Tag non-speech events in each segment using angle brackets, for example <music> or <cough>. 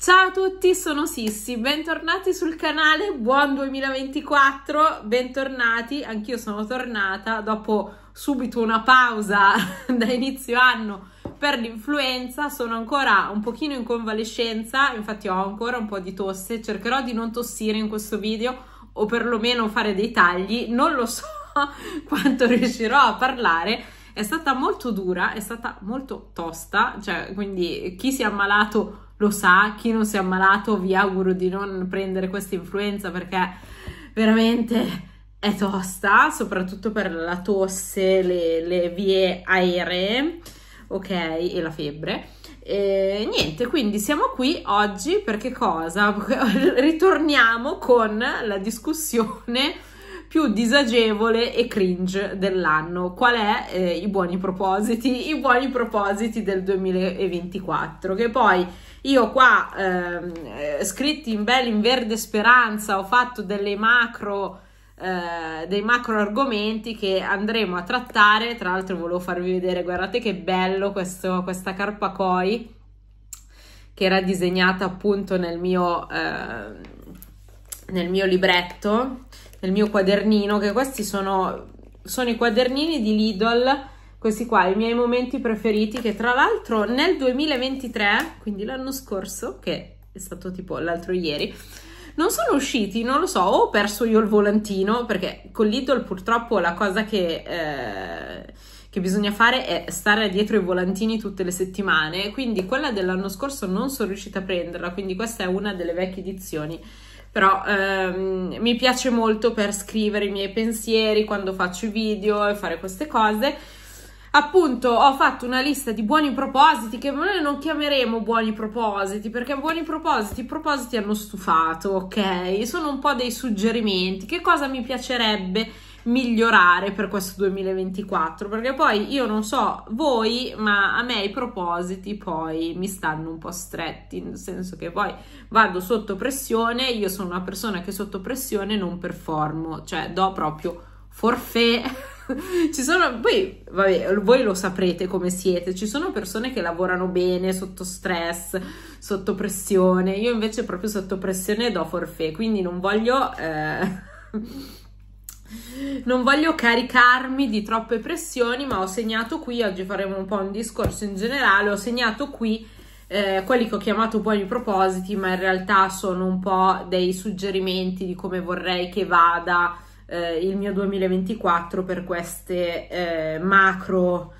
Ciao a tutti, sono Sissi, bentornati sul canale, buon 2024, bentornati, anch'io sono tornata dopo subito una pausa <laughs> da inizio anno per l'influenza, sono ancora un pochino in convalescenza, infatti ho ancora un po' di tosse, cercherò di non tossire in questo video o perlomeno fare dei tagli, non lo so <laughs> quanto riuscirò a parlare, è stata molto dura, è stata molto tosta, cioè quindi chi si è ammalato lo sa, chi non si è ammalato vi auguro di non prendere questa influenza perché veramente è tosta, soprattutto per la tosse, le, le vie aeree, ok, e la febbre. E niente, quindi siamo qui oggi perché cosa? <laughs> Ritorniamo con la discussione più disagevole e cringe dell'anno. Qual è eh, i buoni propositi? I buoni propositi del 2024, che poi io qua, ehm, eh, scritti in bello in verde speranza, ho fatto delle macro... Eh, dei macro argomenti che andremo a trattare. Tra l'altro, volevo farvi vedere, guardate che bello questo, questa carpa koi che era disegnata appunto nel mio, eh, nel mio libretto, nel mio quadernino, che questi sono, sono i quadernini di Lidl questi qua, i miei momenti preferiti che tra l'altro nel 2023, quindi l'anno scorso, che è stato tipo l'altro ieri, non sono usciti, non lo so, ho perso io il volantino, perché con Lidl purtroppo la cosa che, eh, che bisogna fare è stare dietro i volantini tutte le settimane, quindi quella dell'anno scorso non sono riuscita a prenderla, quindi questa è una delle vecchie edizioni però ehm, mi piace molto per scrivere i miei pensieri quando faccio i video e fare queste cose appunto ho fatto una lista di buoni propositi che noi non chiameremo buoni propositi perché buoni propositi, i propositi hanno stufato, ok? Sono un po' dei suggerimenti, che cosa mi piacerebbe migliorare per questo 2024 perché poi io non so voi ma a me i propositi poi mi stanno un po' stretti nel senso che poi vado sotto pressione io sono una persona che sotto pressione non performo cioè do proprio forfè <laughs> <laughs> ci sono, poi vabbè, voi lo saprete come siete, ci sono persone che lavorano bene sotto stress, sotto pressione, io invece proprio sotto pressione do forfè, quindi non voglio... Eh... <laughs> Non voglio caricarmi di troppe pressioni, ma ho segnato qui, oggi faremo un po' un discorso in generale, ho segnato qui eh, quelli che ho chiamato buoni propositi, ma in realtà sono un po' dei suggerimenti di come vorrei che vada eh, il mio 2024 per queste eh, macro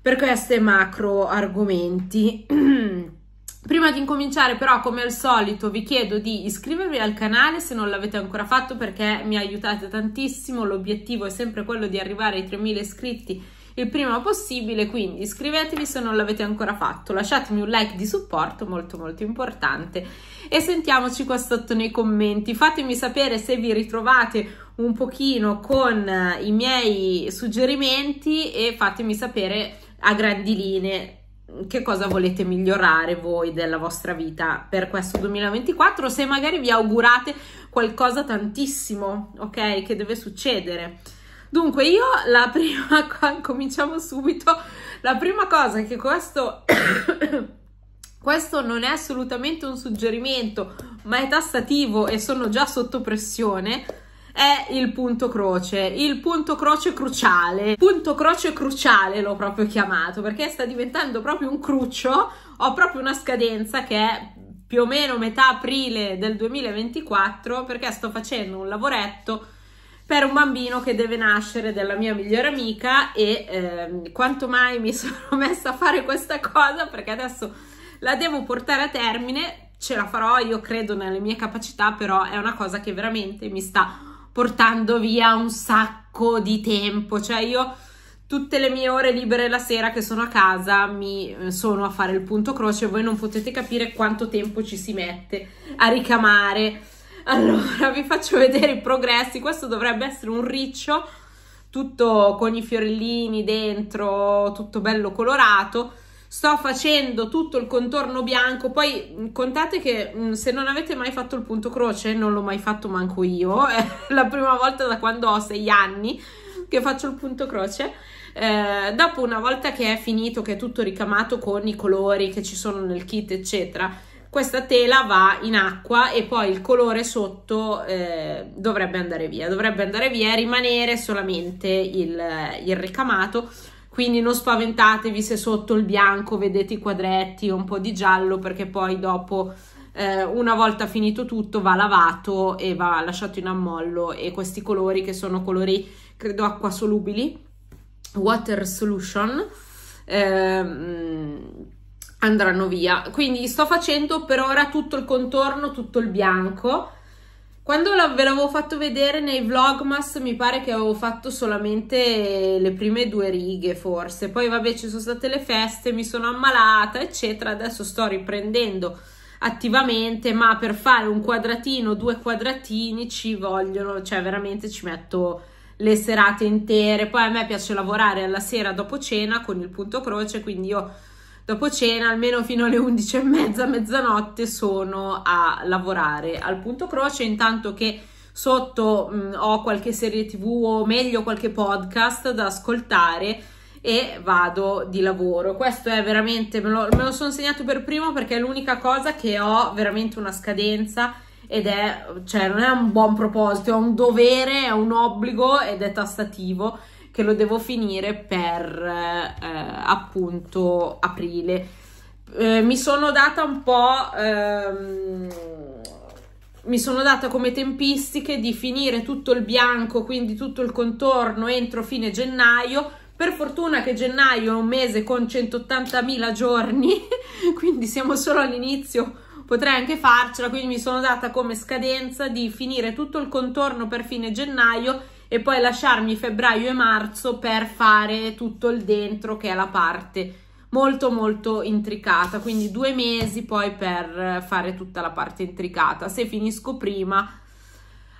per questi macro argomenti. <clears throat> Prima di incominciare però come al solito vi chiedo di iscrivervi al canale se non l'avete ancora fatto perché mi aiutate tantissimo, l'obiettivo è sempre quello di arrivare ai 3000 iscritti il prima possibile, quindi iscrivetevi se non l'avete ancora fatto, lasciatemi un like di supporto molto molto importante e sentiamoci qua sotto nei commenti, fatemi sapere se vi ritrovate un pochino con eh, i miei suggerimenti e fatemi sapere a grandi linee mm, che cosa volete migliorare voi della vostra vita per questo 2024 se magari vi augurate qualcosa tantissimo ok che deve succedere dunque io la <laughs> prima cosa cominciamo subito la prima cosa è che questo <coughs> questo non è assolutamente un suggerimento ma è tassativo e sono già sotto pressione è il punto croce, il punto croce cruciale, punto croce cruciale l'ho proprio chiamato perché sta diventando proprio un cruccio, ho proprio una scadenza che è più o meno metà aprile del 2024 perché sto facendo un lavoretto per un bambino che deve nascere della mia migliore amica e eh, quanto mai mi <laughs> sono messa a fare questa cosa perché adesso la devo portare a termine, ce la farò, io credo nelle mie capacità, però è una cosa che veramente mi sta portando via un sacco di tempo, cioè io tutte le mie ore libere la sera che sono a casa mi eh, sono a fare il punto croce, voi non potete capire quanto tempo ci si mette a ricamare. Allora vi faccio vedere i progressi, questo dovrebbe essere un riccio tutto con i fiorellini dentro, tutto bello colorato sto facendo tutto il contorno bianco, poi contate che se non avete mai fatto il punto croce, non l'ho mai fatto manco io, <laughs> è la prima volta da quando ho sei anni che faccio il punto croce. Eh, dopo una volta che è finito, che è tutto ricamato con i colori che ci sono nel kit, eccetera, questa tela va in acqua e poi il colore sotto eh, dovrebbe andare via, dovrebbe andare via e rimanere solamente il, eh, il ricamato quindi non spaventatevi se sotto il bianco vedete i quadretti o un po' di giallo perché poi dopo eh, una volta finito tutto va lavato e va lasciato in ammollo e questi colori che sono colori credo acqua solubili water solution ehm, andranno via quindi sto facendo per ora tutto il contorno tutto il bianco quando la, ve l'avevo fatto vedere nei vlogmas mi pare che avevo fatto solamente le prime due righe forse, poi vabbè ci sono state le feste, mi sono ammalata eccetera, adesso sto riprendendo attivamente ma per fare un quadratino, due quadratini ci vogliono, cioè veramente ci metto le serate intere, poi a me piace lavorare alla sera dopo cena con il punto croce quindi io Dopo cena, almeno fino alle 11 e mezza, mezzanotte, sono a lavorare al punto croce, intanto che sotto mh, ho qualche serie tv o meglio qualche podcast da ascoltare e vado di lavoro. Questo è veramente, me lo, lo sono segnato per primo perché è l'unica cosa che ho veramente una scadenza ed è, cioè non è un buon proposito, è un dovere, è un obbligo ed è tastativo che lo devo finire per eh, appunto aprile. Eh, mi sono data un po'... Ehm, mi sono data come tempistiche di finire tutto il bianco, quindi tutto il contorno entro fine gennaio, per fortuna che gennaio è un mese con 180.000 giorni, <laughs> quindi siamo solo all'inizio, potrei anche farcela, quindi mi sono data come scadenza di finire tutto il contorno per fine gennaio e poi lasciarmi febbraio e marzo per fare tutto il dentro che è la parte molto molto intricata quindi due mesi poi per fare tutta la parte intricata se finisco prima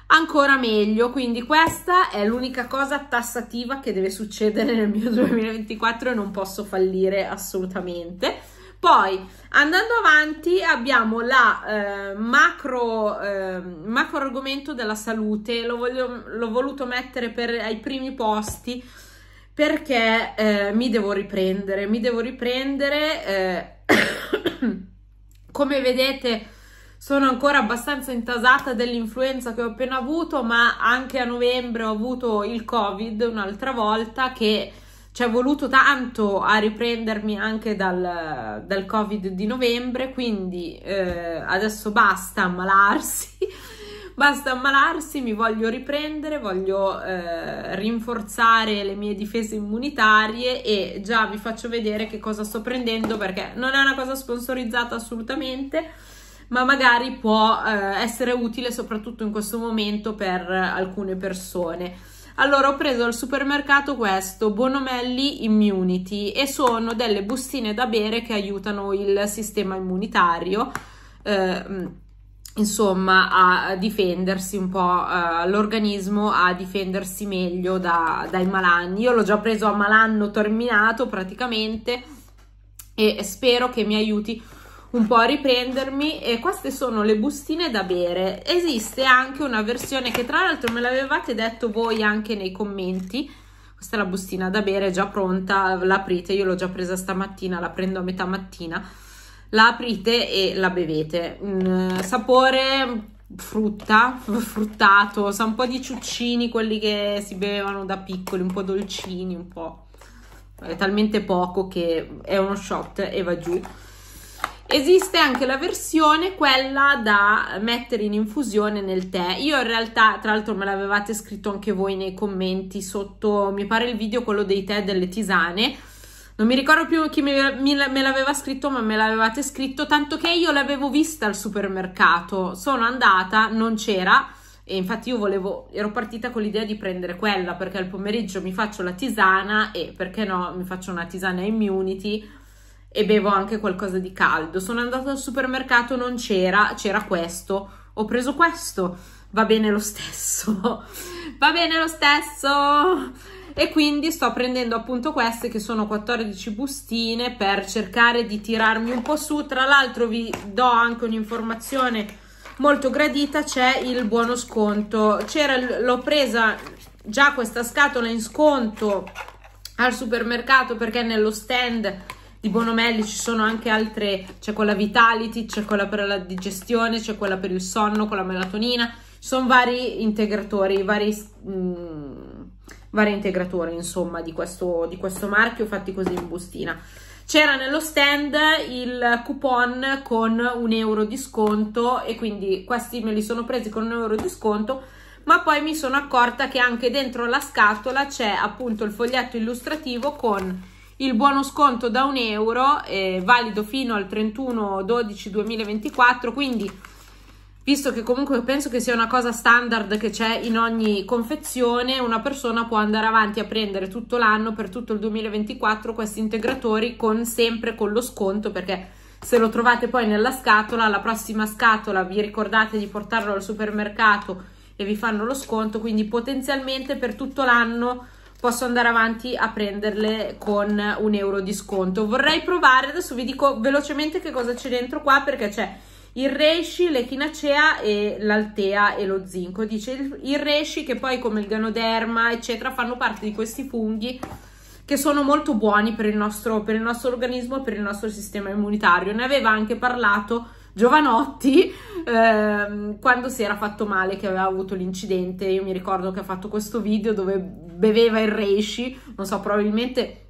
ancora meglio quindi questa è l'unica cosa tassativa che deve succedere nel mio 2024 <laughs> e non posso fallire assolutamente poi andando avanti abbiamo la eh, macro, eh, macro, argomento della salute, l'ho, voglio, l'ho voluto mettere per, ai primi posti perché eh, mi devo riprendere, mi devo riprendere, eh, <coughs> come vedete sono ancora abbastanza intasata dell'influenza che ho appena avuto, ma anche a novembre ho avuto il covid un'altra volta che ci è voluto tanto a riprendermi anche dal, dal covid di novembre, quindi eh, adesso basta ammalarsi, <laughs> basta ammalarsi, mi voglio riprendere, voglio eh, rinforzare le mie difese immunitarie e già vi faccio vedere che cosa sto prendendo perché non è una cosa sponsorizzata assolutamente, ma magari può eh, essere utile soprattutto in questo momento per alcune persone. Allora ho preso al supermercato questo Bonomelli Immunity e sono delle bustine da bere che aiutano il sistema immunitario. Eh, insomma a difendersi un po' eh, l'organismo a difendersi meglio da, dai malanni io l'ho già preso a malanno terminato praticamente e spero che mi aiuti un po' a riprendermi e queste sono le bustine da bere esiste anche una versione che tra l'altro me l'avevate detto voi anche nei commenti questa è la bustina da bere, già pronta, l'aprite, io l'ho già presa stamattina, la prendo a metà mattina, la aprite e la bevete. Mm, sapore frutta, <laughs> fruttato, sa un po' di ciuccini, quelli che si bevevano da piccoli, un po' dolcini, un po'... È talmente poco che è uno shot e va giù. Esiste anche la versione quella da mettere in infusione nel tè. Io in realtà, tra l'altro me l'avevate scritto anche voi nei commenti sotto, mi pare il video quello dei tè delle tisane. Non mi ricordo più chi me, me l'aveva scritto, ma me l'avevate scritto, tanto che io l'avevo vista al supermercato. Sono andata, non c'era e infatti io volevo, ero partita con l'idea di prendere quella perché al pomeriggio mi faccio la tisana e perché no, mi faccio una tisana immunity e bevo anche qualcosa di caldo. Sono andata al supermercato, non c'era, c'era questo, ho preso questo, va bene lo stesso, <laughs> va bene lo stesso. E quindi sto prendendo appunto queste che sono 14 bustine per cercare di tirarmi un po' su. Tra l'altro vi do anche un'informazione molto gradita, c'è il buono sconto. l'ho presa già questa scatola in sconto al supermercato perché nello stand di bonomelli ci sono anche altre, c'è quella vitality, c'è quella per la digestione, c'è quella per il sonno con la melatonina, sono vari integratori, vari, mh, mm, vari integratori insomma di questo, di questo marchio fatti così in bustina. C'era nello stand il coupon con un euro di sconto e quindi questi me li sono presi con un euro di sconto ma poi mi sono accorta che anche dentro la scatola c'è appunto il foglietto illustrativo con il buono sconto da un euro, eh, valido fino al 31 12 2024, quindi visto che comunque penso che sia una cosa standard che c'è in ogni confezione, una persona può andare avanti a prendere tutto l'anno, per tutto il 2024, questi integratori con sempre con lo sconto, perché se lo trovate poi nella scatola, la prossima scatola vi ricordate di portarlo al supermercato e vi fanno lo sconto, quindi potenzialmente per tutto l'anno posso andare avanti a prenderle con un euro di sconto. Vorrei provare, adesso vi dico velocemente che cosa c'è dentro qua perché c'è il reishi, l'echinacea e l'altea e lo zinco. Dice il, il reishi che poi come il ganoderma eccetera fanno parte di questi funghi che sono molto buoni per il nostro, per il nostro organismo e per il nostro sistema immunitario. Ne aveva anche parlato Giovanotti ehm, quando si era fatto male che aveva avuto l'incidente io mi ricordo che ha fatto questo video dove beveva il reishi, non so, probabilmente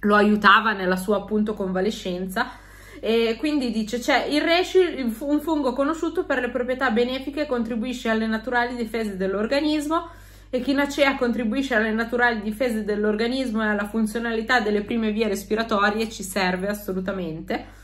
lo aiutava nella sua appunto convalescenza. E quindi dice: c'è cioè, il reishi, un fungo conosciuto per le proprietà benefiche, contribuisce alle naturali difese dell'organismo. Echinacea contribuisce alle naturali difese dell'organismo e alla funzionalità delle prime vie respiratorie, ci serve assolutamente.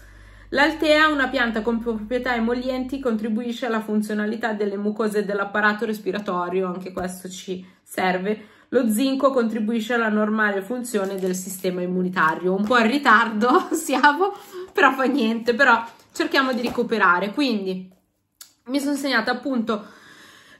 L'altea, una pianta con proprietà emollienti, contribuisce alla funzionalità delle mucose dell'apparato respiratorio, anche questo ci serve lo zinco contribuisce alla normale funzione del sistema immunitario. Un po' in ritardo <laughs> siamo, però fa niente, però cerchiamo di recuperare. Quindi mi sono segnata appunto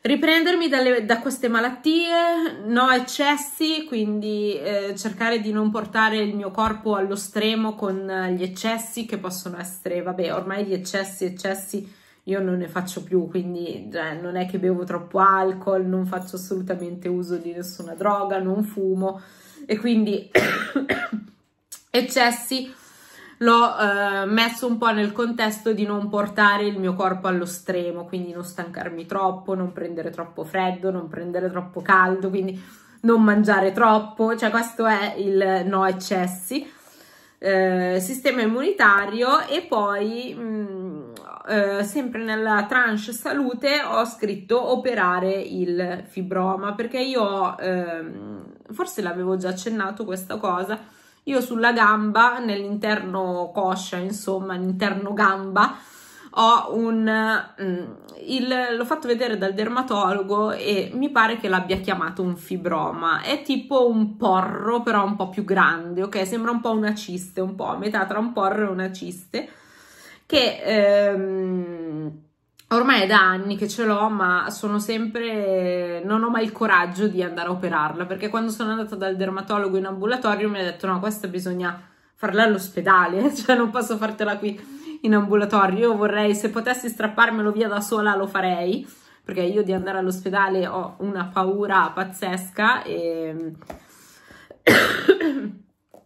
riprendermi dalle, da queste malattie, no eccessi, quindi eh, cercare di non portare il mio corpo allo stremo con eh, gli eccessi che possono essere, vabbè, ormai gli eccessi, eccessi io non ne faccio più, quindi cioè, non è che bevo troppo alcol, non faccio assolutamente uso di nessuna droga, non fumo e quindi <coughs> eccessi l'ho eh, messo un po' nel contesto di non portare il mio corpo allo stremo, quindi non stancarmi troppo, non prendere troppo freddo, non prendere troppo caldo, quindi non mangiare troppo, cioè questo è il no eccessi. Eh, sistema immunitario e poi mh, mm, eh, sempre nella tranche salute ho scritto operare il fibroma perché io ehm, forse l'avevo già accennato questa cosa, io sulla gamba, nell'interno coscia, insomma, all'interno gamba, ho un... Mm, il, l'ho fatto vedere dal dermatologo e mi pare che l'abbia chiamato un fibroma. È tipo un porro, però un po' più grande, ok? Sembra un po' una ciste, un po' a metà tra un porro e una ciste che ehm, ormai è da anni che ce l'ho, ma sono sempre. non ho mai il coraggio di andare a operarla. Perché quando sono andata dal dermatologo in ambulatorio mi ha detto: no, questa bisogna farla all'ospedale, <laughs> cioè non posso fartela qui in ambulatorio. Io vorrei, se potessi strapparmelo via da sola, lo farei. Perché io di andare all'ospedale ho una paura pazzesca e. <coughs>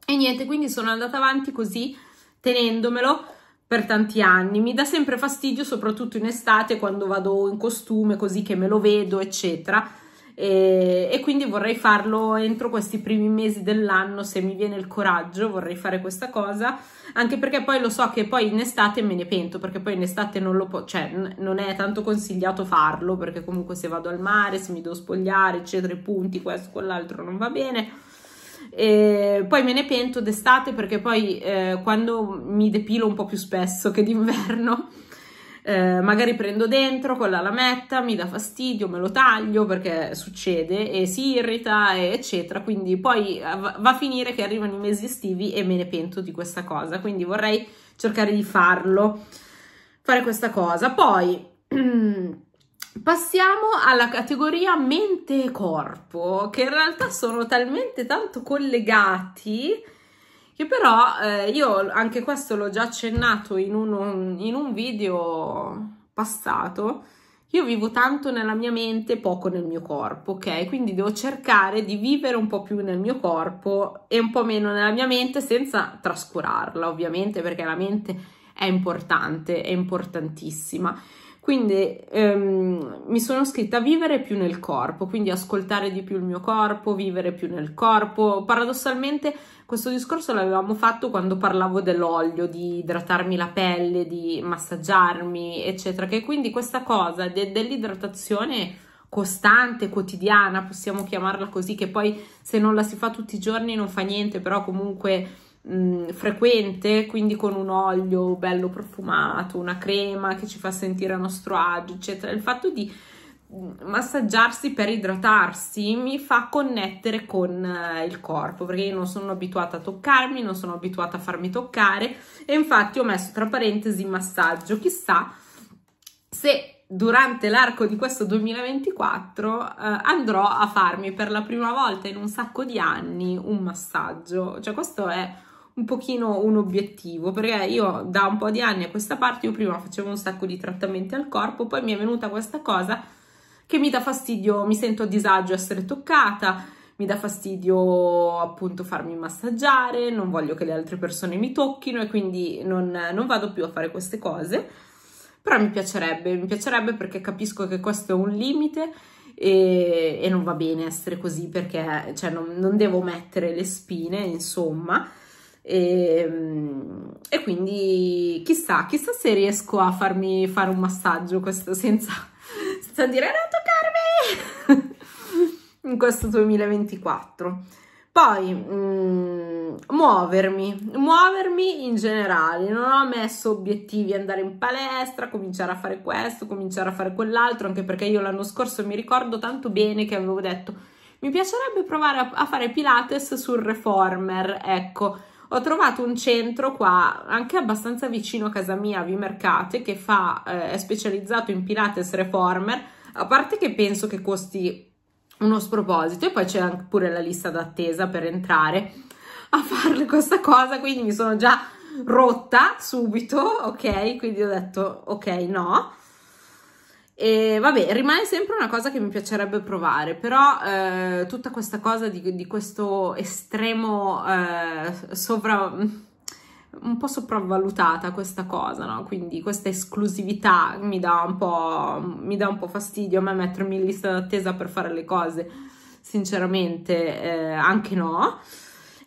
e niente, quindi sono andata avanti così tenendomelo per tanti anni, mi dà sempre fastidio soprattutto in estate quando vado in costume così che me lo vedo eccetera e, e quindi vorrei farlo entro questi primi mesi dell'anno se mi viene il coraggio vorrei fare questa cosa anche perché poi lo so che poi in estate me ne pento perché poi in estate non lo po- cioè non è tanto consigliato farlo perché comunque se vado al mare se mi devo spogliare eccetera i punti questo quell'altro non va bene e poi me ne pento d'estate perché poi eh, quando mi depilo un po' più spesso che d'inverno, eh, magari prendo dentro con la lametta, mi dà fastidio, me lo taglio perché succede e si irrita, e eccetera. Quindi poi va a finire che arrivano i mesi estivi e me ne pento di questa cosa. Quindi vorrei cercare di farlo, fare questa cosa. Poi. <clears throat> Passiamo alla categoria mente e corpo, che in realtà sono talmente tanto collegati che però eh, io anche questo l'ho già accennato in, uno, in un video passato. Io vivo tanto nella mia mente, poco nel mio corpo, ok? Quindi devo cercare di vivere un po' più nel mio corpo e un po' meno nella mia mente senza trascurarla, ovviamente, perché la mente è importante, è importantissima quindi ehm, mi sono scritta vivere più nel corpo, quindi ascoltare di più il mio corpo, vivere più nel corpo. Paradossalmente questo discorso l'avevamo fatto quando parlavo dell'olio, di idratarmi la pelle, di massaggiarmi, eccetera, che quindi questa cosa de- dell'idratazione costante, quotidiana, possiamo chiamarla così, che poi se non la si fa tutti i giorni non fa niente, però comunque mh, mm, frequente, quindi con un olio bello profumato, una crema che ci fa sentire a nostro agio, eccetera. Il fatto di mm, massaggiarsi per idratarsi mi fa connettere con eh, il corpo perché io non sono abituata a toccarmi, non sono abituata a farmi toccare e infatti ho messo tra parentesi massaggio, chissà se durante l'arco di questo 2024 eh, andrò a farmi per la prima volta in un sacco di anni un massaggio, cioè questo è un pochino un obiettivo perché io da un po' di anni a questa parte io prima facevo un sacco di trattamenti al corpo poi mi è venuta questa cosa che mi dà fastidio mi sento a disagio essere toccata mi dà fastidio appunto farmi massaggiare non voglio che le altre persone mi tocchino e quindi non, non vado più a fare queste cose però mi piacerebbe mi piacerebbe perché capisco che questo è un limite e, e non va bene essere così perché cioè, non, non devo mettere le spine insomma e, ehm, e quindi chissà, chissà se riesco a farmi fare un massaggio questo senza, <laughs> senza dire non toccarmi <laughs> in questo 2024. Poi mh, mm, muovermi, muovermi in generale, non ho messo obiettivi andare in palestra, cominciare a fare questo, cominciare a fare quell'altro, anche perché io l'anno scorso mi ricordo tanto bene che avevo detto mi piacerebbe provare a, a fare Pilates sul reformer, ecco, ho trovato un centro qua anche abbastanza vicino a casa mia, vi mercate, che fa, eh, è specializzato in Pilates Reformer, a parte che penso che costi uno sproposito e poi c'è pure la lista d'attesa per entrare a farle questa cosa, quindi mi sono già rotta subito, ok? Quindi ho detto ok, no. E vabbè, rimane sempre una cosa che mi piacerebbe provare, però eh, tutta questa cosa di, di questo estremo eh, sovra... un po' sopravvalutata questa cosa, no? Quindi questa esclusività mi dà un po', mi dà un po fastidio a me mettermi in lista d'attesa per fare le cose, sinceramente eh, anche no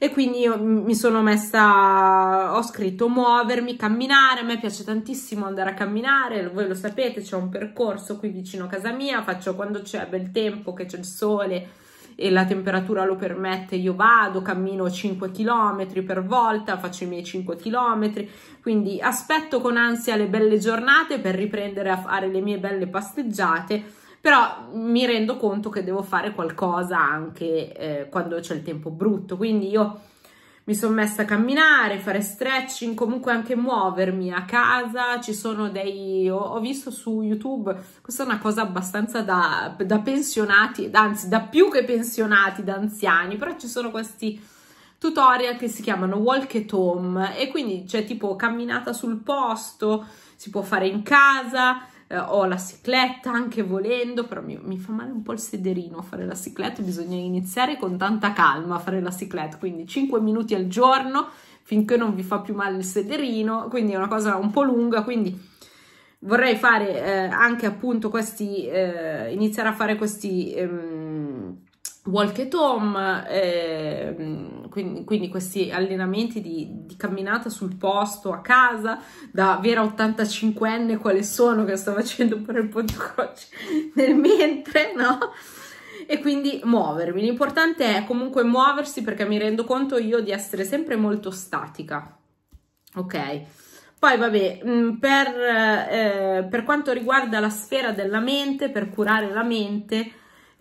e quindi mi sono messa, ho scritto muovermi, camminare, a me piace tantissimo andare a camminare, voi lo sapete, c'è un percorso qui vicino a casa mia, faccio quando c'è bel tempo, che c'è il sole e la temperatura lo permette, io vado, cammino 5 km per volta, faccio i miei 5 km, quindi aspetto con ansia le belle giornate per riprendere a fare le mie belle passeggiate però mi rendo conto che devo fare qualcosa anche eh, quando c'è il tempo brutto, quindi io mi sono messa a camminare, fare stretching, comunque anche muovermi a casa, ci sono dei... ho, ho visto su YouTube, questa è una cosa abbastanza da, da pensionati, anzi da più che pensionati, da anziani, però ci sono questi tutorial che si chiamano walk at home e quindi c'è tipo camminata sul posto, si può fare in casa, eh, ho la cicletta anche volendo, però mi, mi, fa male un po' il sederino fare la cicletta, bisogna iniziare con tanta calma a fare la cicletta, quindi 5 minuti al giorno finché non vi fa più male il sederino, quindi è una cosa un po' lunga, quindi vorrei fare eh, anche appunto questi, eh, iniziare a fare questi... Ehm, walk at home, eh, quindi, quindi, questi allenamenti di, di, camminata sul posto a casa da vera 85enne quale sono che sto facendo per il ponte croce <laughs> nel mentre, no? E quindi muovermi. L'importante è comunque muoversi perché mi rendo conto io di essere sempre molto statica. Ok. Poi vabbè, mm, per, eh, per quanto riguarda la sfera della mente, per curare la mente,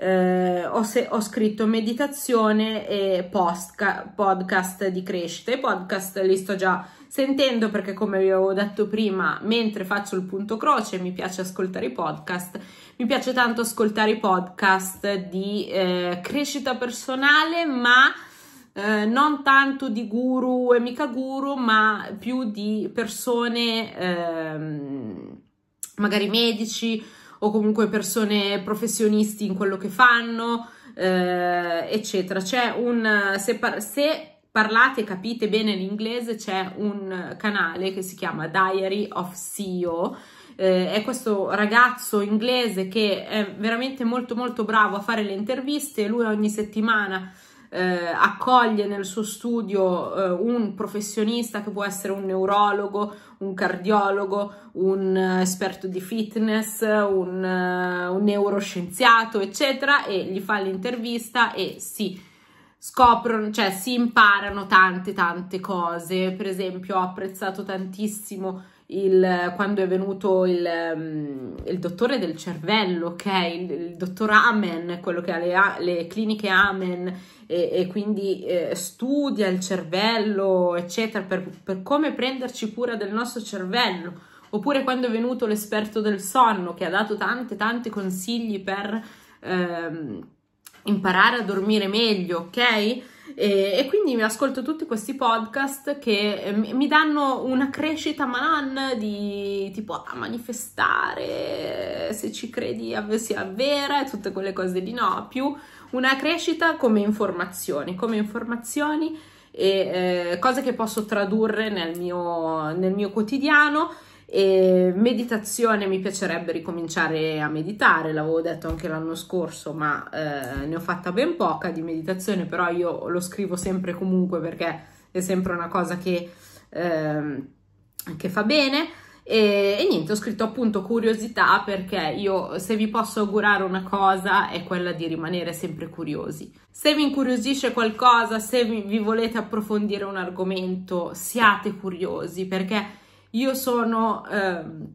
eh, ho, se, ho, scritto meditazione e postca, podcast di crescita. I podcast li sto già sentendo perché, come vi avevo detto prima, mentre faccio il punto croce mi piace ascoltare i podcast. Mi piace tanto ascoltare i podcast di eh, crescita personale, ma eh, non tanto di guru e mica guru, ma più di persone, ehm, magari medici o comunque persone professionisti in quello che fanno, eh, eccetera. C'è un se, par- se parlate e capite bene l'inglese, c'è un canale che si chiama Diary of CEO. Eh, è questo ragazzo inglese che è veramente molto molto bravo a fare le interviste, lui ogni settimana eh, accoglie nel suo studio eh, un professionista che può essere un neurologo, un cardiologo, un eh, esperto di fitness, un, eh, un neuroscienziato, eccetera, e gli fa l'intervista e si scoprono, cioè si imparano tante tante cose. Per esempio, ho apprezzato tantissimo il, quando è venuto il, mm, il, dottore del cervello, ok? Il, il, dottor Amen, quello che ha le, le cliniche Amen e, e quindi eh, studia il cervello, eccetera, per, per come prenderci cura del nostro cervello. Oppure quando è venuto l'esperto del sonno che ha dato tanti, tanti consigli per ehm, imparare a dormire meglio, ok? E, e quindi mi ascolto tutti questi podcast che eh, mi danno una crescita manan di tipo a ah, manifestare, se ci credi av- si avvera e tutte quelle cose di no, più una crescita come informazioni, come informazioni e eh, cose che posso tradurre nel mio, nel mio quotidiano e meditazione, mi piacerebbe ricominciare a meditare, l'avevo detto anche l'anno scorso, ma eh, ne ho fatta ben poca di meditazione, però io lo scrivo sempre comunque perché è sempre una cosa che, eh, che fa bene. E, e, niente, ho scritto appunto curiosità perché io se vi posso augurare una cosa è quella di rimanere sempre curiosi. Se vi incuriosisce qualcosa, se vi, vi volete approfondire un argomento, siate curiosi perché io sono ehm,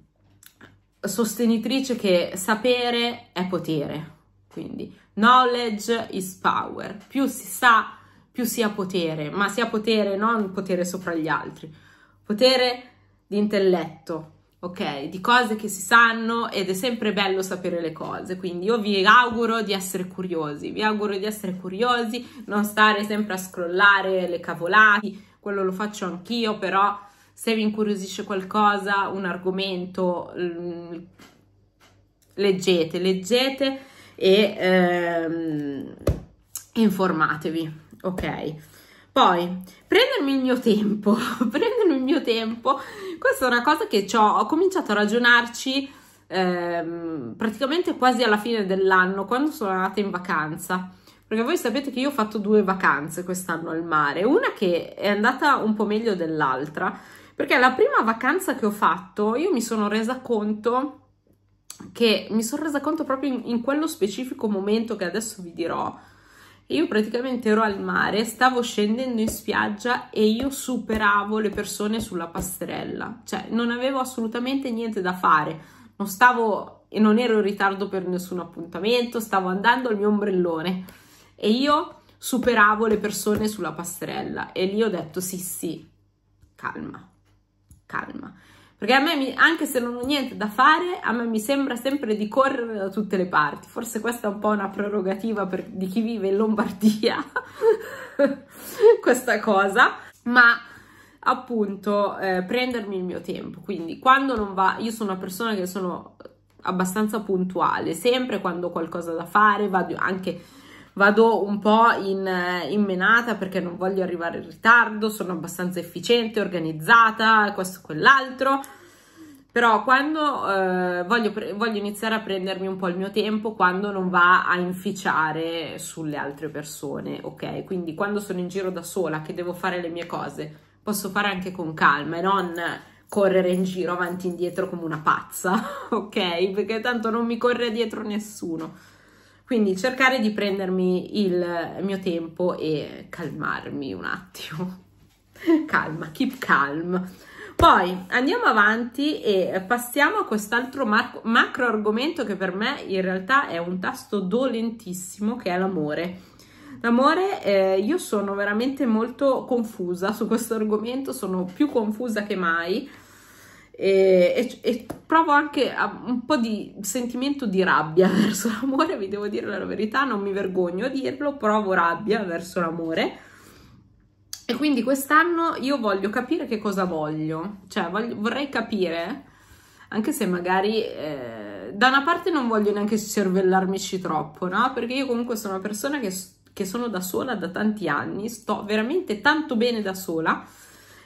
sostenitrice che sapere è potere, quindi knowledge is power. Più si sa, più si ha potere, ma si ha potere, non potere sopra gli altri, potere di intelletto, ok? Di cose che si sanno ed è sempre bello sapere le cose, quindi io vi auguro di essere curiosi, vi auguro di essere curiosi, non stare sempre a scrollare le cavolate, quello lo faccio anch'io, però se vi incuriosisce qualcosa, un argomento, leggete, leggete e ehm, informatevi, ok? Poi, prendermi il mio tempo, <laughs> prendermi il mio tempo, questa è una cosa che ho cominciato a ragionarci ehm, praticamente quasi alla fine dell'anno, quando sono andata in vacanza perché voi sapete che io ho fatto due vacanze quest'anno al mare, una che è andata un po' meglio dell'altra perché la prima vacanza che ho fatto io mi sono resa conto che mi sono resa conto proprio in, in quello specifico momento che adesso vi dirò io praticamente ero al mare, stavo scendendo in spiaggia e io superavo le persone sulla passerella, cioè non avevo assolutamente niente da fare, non stavo e non ero in ritardo per nessun appuntamento, stavo andando al mio ombrellone e io superavo le persone sulla passerella e lì ho detto sì sì, calma, calma. Perché a me, anche se non ho niente da fare, a me mi sembra sempre di correre da tutte le parti. Forse questa è un po' una prerogativa per, di chi vive in Lombardia, <laughs> questa cosa. Ma appunto, eh, prendermi il mio tempo. Quindi quando non va, io sono una persona che sono abbastanza puntuale, sempre quando ho qualcosa da fare, vado anche vado un po' in, eh, in menata perché non voglio arrivare in ritardo, sono abbastanza efficiente, organizzata, questo e quell'altro. Però quando eh, voglio, voglio iniziare a prendermi un po' il mio tempo quando non va a inficiare sulle altre persone, ok? Quindi quando sono in giro da sola che devo fare le mie cose, posso fare anche con calma e non correre in giro avanti e indietro come una pazza, <laughs> ok? Perché tanto non mi corre dietro nessuno. Quindi cercare di prendermi il mio tempo e calmarmi un attimo. <laughs> Calma, keep calm. Poi andiamo avanti e passiamo a quest'altro macro argomento che per me in realtà è un tasto dolentissimo che è l'amore. L'amore, eh, io sono veramente molto confusa su questo argomento, sono più confusa che mai e, e, e, provo anche un po' di sentimento di rabbia <laughs> verso l'amore, vi devo dire la verità, non mi vergogno a dirlo, provo rabbia verso l'amore. E quindi quest'anno io voglio capire che cosa voglio, cioè voglio, vorrei capire, anche se magari eh, da una parte non voglio neanche cervellarmici troppo, no? Perché io comunque sono una persona che, che sono da sola da tanti anni, sto veramente tanto bene da sola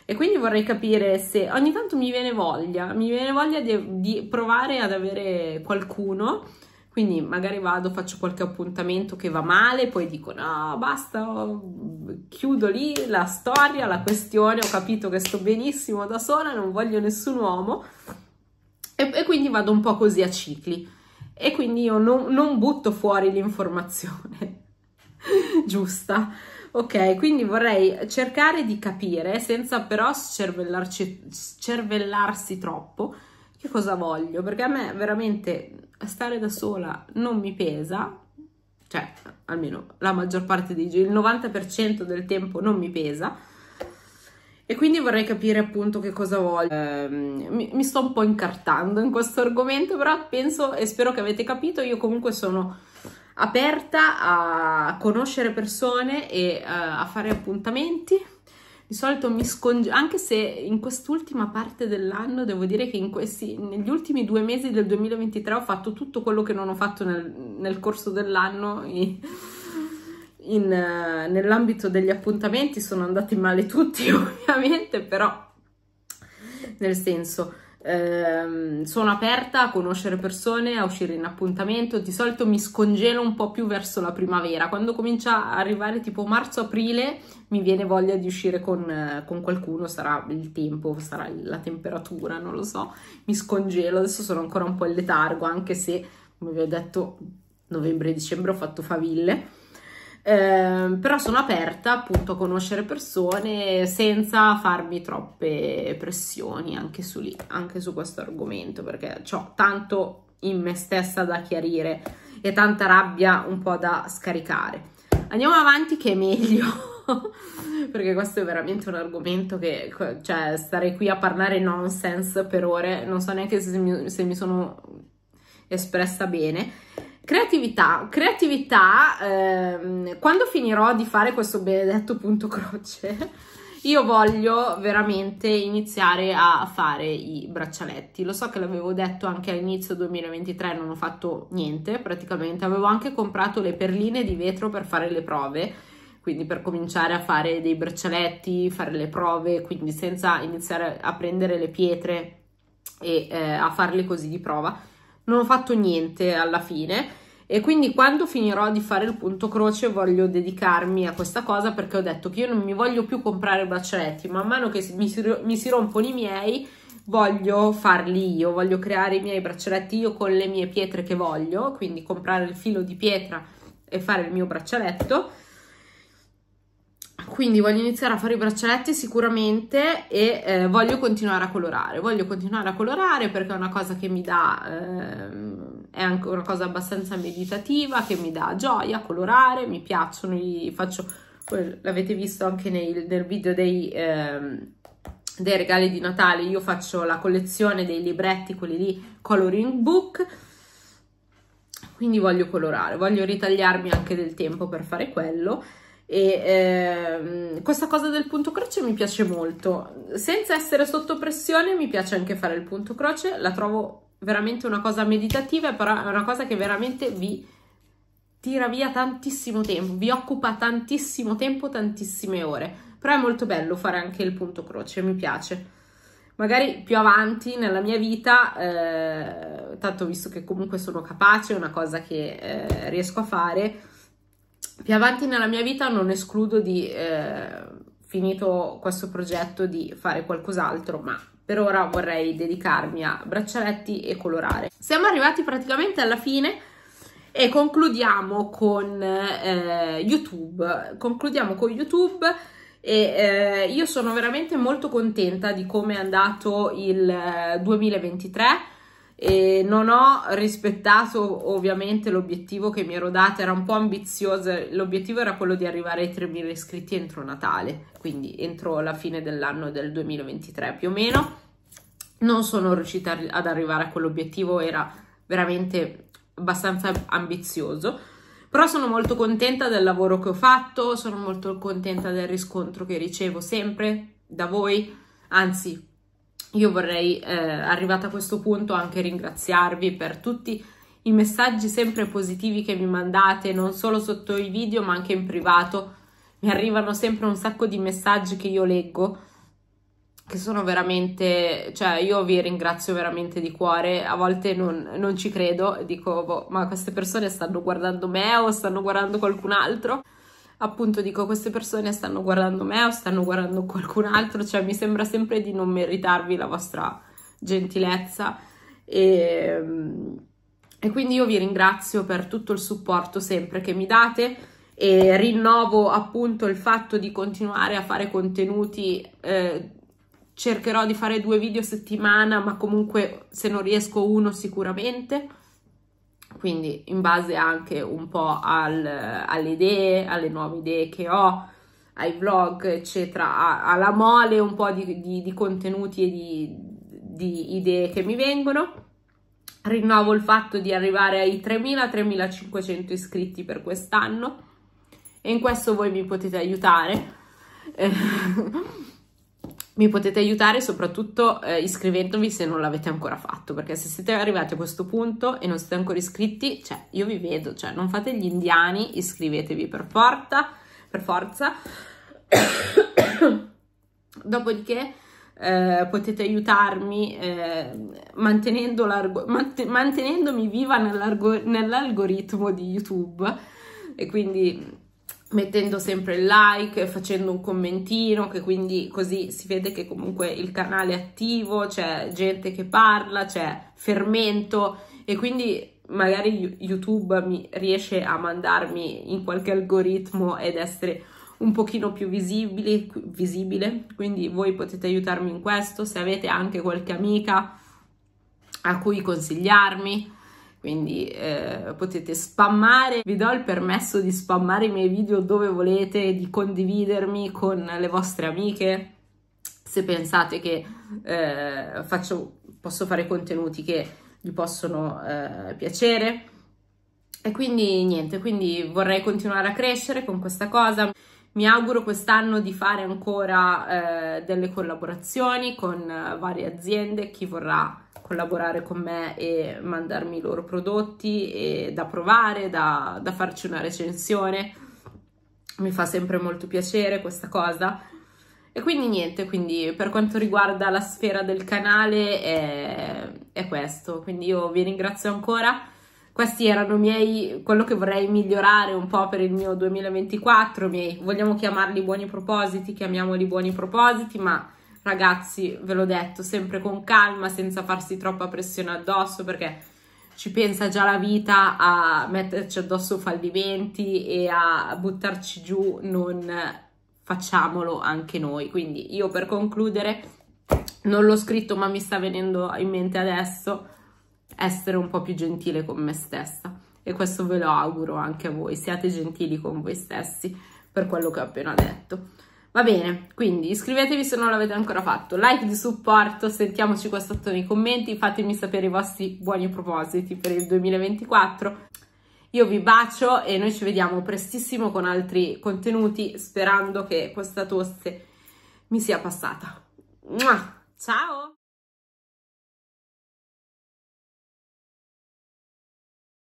e quindi vorrei capire se ogni tanto mi viene voglia, mi viene voglia di, di provare ad avere qualcuno quindi magari vado, faccio qualche appuntamento che va male, poi dico no, basta, chiudo lì la storia, la questione, ho capito che sto benissimo da sola, non voglio nessun uomo e, e quindi vado un po' così a cicli e quindi io non, non butto fuori l'informazione <laughs> giusta. Ok, quindi vorrei cercare di capire, senza però scervellarsi troppo, che cosa voglio, perché a me veramente stare da sola non mi pesa, cioè almeno la maggior parte dei giorni, il 90% del tempo non mi pesa, e quindi vorrei capire appunto che cosa voglio. Eh, mi, mi sto un po' incartando in questo argomento, però penso e spero che avete capito, io comunque sono aperta a conoscere persone e uh, a fare appuntamenti. Di solito mi scongiuro, anche se in quest'ultima parte dell'anno devo dire che questi, negli ultimi due mesi del 2023 ho fatto tutto quello che non ho fatto nel, nel corso dell'anno. E... In, uh, nell'ambito degli appuntamenti sono andati male tutti <laughs> ovviamente però nel senso ehm, sono aperta a conoscere persone, a uscire in appuntamento, di solito mi scongelo un po' più verso la primavera, quando comincia a arrivare tipo marzo-aprile mi viene voglia di uscire con, eh, con qualcuno, sarà il tempo, sarà la temperatura, non lo so, mi scongelo, adesso sono ancora un po' in letargo, anche se, come vi ho detto, novembre-dicembre ho fatto faville, eh, però sono aperta appunto a conoscere persone senza farmi troppe pressioni anche su lì, anche su questo argomento, perché ho tanto in me stessa da chiarire e tanta rabbia un po' da scaricare. Andiamo avanti che è meglio, <laughs> perché questo è veramente un argomento che, cioè, stare qui a parlare nonsense per ore, non so neanche se mi, se mi sono espressa bene. Creatività, creatività, ehm, quando finirò di fare questo benedetto punto croce, io voglio veramente iniziare a fare i braccialetti. Lo so che l'avevo detto anche all'inizio 2023, non ho fatto niente praticamente, avevo anche comprato le perline di vetro per fare le prove, quindi per cominciare a fare dei braccialetti, fare le prove, quindi senza iniziare a prendere le pietre e eh, a farle così di prova non ho fatto niente alla fine e quindi quando finirò di fare il punto croce voglio dedicarmi a questa cosa perché ho detto che io non mi voglio più comprare braccialetti man mano che mi si, mi si rompono i miei voglio farli io voglio creare i miei braccialetti io con le mie pietre che voglio quindi comprare il filo di pietra e fare il mio braccialetto quindi voglio iniziare a fare i braccialetti sicuramente e eh, voglio continuare a colorare. Voglio continuare a colorare perché è una cosa che mi dà... Ehm, è anche una cosa abbastanza meditativa che mi dà gioia colorare, mi piacciono, li faccio, l'avete visto anche nel, nel video dei, ehm, dei, regali di Natale, io faccio la collezione dei libretti, quelli lì, coloring book, quindi voglio colorare, voglio ritagliarmi anche del tempo per fare quello e ehm, questa cosa del punto croce mi piace molto senza essere sotto pressione mi piace anche fare il punto croce la trovo veramente una cosa meditativa però è una cosa che veramente vi tira via tantissimo tempo vi occupa tantissimo tempo tantissime ore però è molto bello fare anche il punto croce mi piace magari più avanti nella mia vita eh, tanto visto che comunque sono capace è una cosa che eh, riesco a fare più avanti nella mia vita non escludo di, eh, finito questo progetto, di fare qualcos'altro, ma per ora vorrei dedicarmi a braccialetti e colorare. Siamo arrivati praticamente alla fine e concludiamo con eh, YouTube. Concludiamo con YouTube e eh, io sono veramente molto contenta di come è andato il 2023 eh, e non ho rispettato ovviamente l'obiettivo che mi ero data, era un po' ambiziosa, l'obiettivo era quello di arrivare ai 3.000 iscritti entro Natale, quindi entro la fine dell'anno del 2023 più o meno. Non sono riuscita ad arrivare a quell'obiettivo, era veramente abbastanza ambizioso, però sono molto contenta del lavoro che ho fatto, sono molto contenta del riscontro che ricevo sempre da voi, anzi io vorrei, eh, arrivata a questo punto, anche ringraziarvi per tutti i messaggi sempre positivi che mi mandate, non solo sotto i video ma anche in privato. Mi arrivano sempre un sacco di messaggi che io leggo, che sono veramente, cioè io vi ringrazio veramente di cuore, a volte non, non ci credo, dico, boh, ma queste persone stanno guardando me o stanno guardando qualcun altro appunto dico queste persone stanno guardando me o stanno guardando qualcun altro, cioè mi sembra sempre di non meritarvi la vostra gentilezza e, ehm, e quindi io vi ringrazio per tutto il supporto sempre che mi date e rinnovo appunto il fatto di continuare a fare contenuti eh, cercherò di fare due video a settimana ma comunque se non riesco uno sicuramente quindi in base anche un po' al, alle idee, alle nuove idee che ho, ai vlog, eccetera, alla mole un po' di, di, di contenuti e di, di, idee che mi vengono. Rinnovo il fatto di arrivare ai 3.000-3.500 iscritti per quest'anno e in questo voi mi potete aiutare. Eh, mi potete aiutare soprattutto eh, iscrivendovi se non l'avete ancora fatto, perché se siete arrivati a questo punto e non siete ancora iscritti, cioè io vi vedo, cioè non fate gli indiani, iscrivetevi per forza, per forza. <coughs> Dopodiché eh, potete aiutarmi eh, mantenendo mant mantenendomi viva nell'algoritmo di YouTube e quindi mettendo sempre il like, facendo un commentino, che quindi così si vede che comunque il canale è attivo, c'è gente che parla, c'è fermento e quindi magari YouTube mi riesce a mandarmi in qualche algoritmo ed essere un pochino più visibili, visibile, quindi voi potete aiutarmi in questo, se avete anche qualche amica a cui consigliarmi, quindi eh, potete spammare, vi do il permesso di spammare i miei video dove volete, di condividermi con le vostre amiche, se pensate che eh, faccio, posso fare contenuti che gli possono eh, piacere. E quindi niente, quindi vorrei continuare a crescere con questa cosa. Mi auguro quest'anno di fare ancora eh, delle collaborazioni con eh, varie aziende, chi vorrà collaborare con me e mandarmi i loro prodotti da provare, da, da farci una recensione. Mi fa sempre molto piacere questa cosa. E quindi niente, quindi per quanto riguarda la sfera del canale è, è questo. Quindi io vi ringrazio ancora. Questi erano i miei, quello che vorrei migliorare un po' per il mio 2024, miei, vogliamo chiamarli buoni propositi, chiamiamoli buoni propositi, ma Ragazzi, ve l'ho detto, sempre con calma, senza farsi troppa pressione addosso, perché ci pensa già la vita a metterci addosso fallimenti e a buttarci giù, non facciamolo anche noi. Quindi io per concludere, non l'ho scritto ma mi sta venendo in mente adesso, essere un po' più gentile con me stessa. E questo ve lo auguro anche a voi, siate gentili con voi stessi per quello che ho appena detto. Va bene, quindi iscrivetevi se non l'avete ancora fatto, like di supporto, sentiamoci qua sotto nei commenti, fatemi sapere i vostri buoni propositi per il 2024. Io vi bacio e noi ci vediamo prestissimo con altri contenuti, sperando che questa tosse mi sia passata. Ciao!